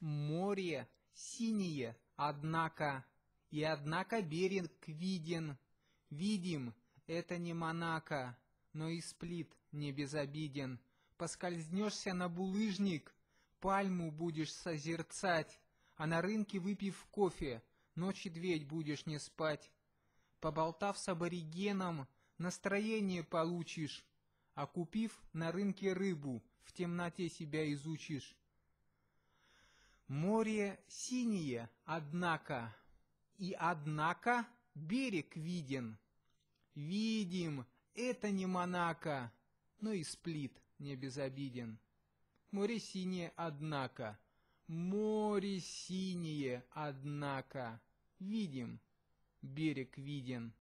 море синее, однако, и однако берег виден. Видим, это не Монако, но и сплит не безобиден. Поскользнешься на булыжник, пальму будешь созерцать, а на рынке выпив кофе, ночи и дверь будешь не спать. Поболтав с аборигеном, настроение получишь, а купив на рынке рыбу, в темноте себя изучишь. Море синее, однако, и однако берег виден. Видим, это не Монако, но и сплит не безобиден. Море синее, однако, море синее, однако, видим, берег виден.